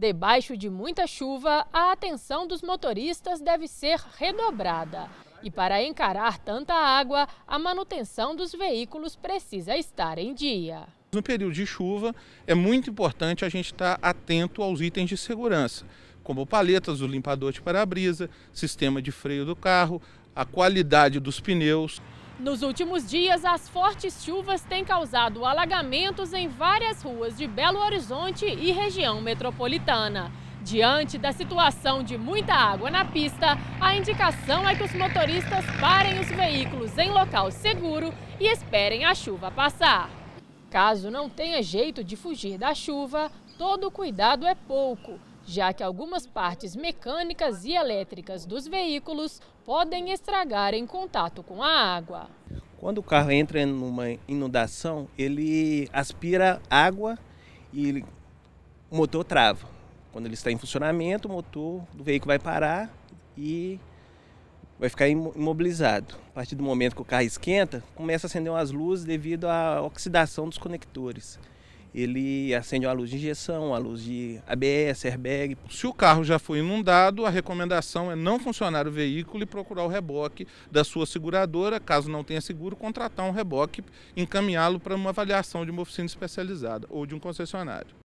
Debaixo de muita chuva, a atenção dos motoristas deve ser redobrada. E para encarar tanta água, a manutenção dos veículos precisa estar em dia. No período de chuva, é muito importante a gente estar atento aos itens de segurança, como paletas, o limpador de para-brisa, sistema de freio do carro, a qualidade dos pneus. Nos últimos dias, as fortes chuvas têm causado alagamentos em várias ruas de Belo Horizonte e região metropolitana. Diante da situação de muita água na pista, a indicação é que os motoristas parem os veículos em local seguro e esperem a chuva passar. Caso não tenha jeito de fugir da chuva, todo cuidado é pouco já que algumas partes mecânicas e elétricas dos veículos podem estragar em contato com a água. Quando o carro entra em uma inundação, ele aspira água e o motor trava. Quando ele está em funcionamento, o motor do veículo vai parar e vai ficar imobilizado. A partir do momento que o carro esquenta, começa a acender umas luzes devido à oxidação dos conectores ele acende uma luz de injeção, uma luz de ABS, airbag. Se o carro já foi inundado, a recomendação é não funcionar o veículo e procurar o reboque da sua seguradora. Caso não tenha seguro, contratar um reboque, encaminhá-lo para uma avaliação de uma oficina especializada ou de um concessionário.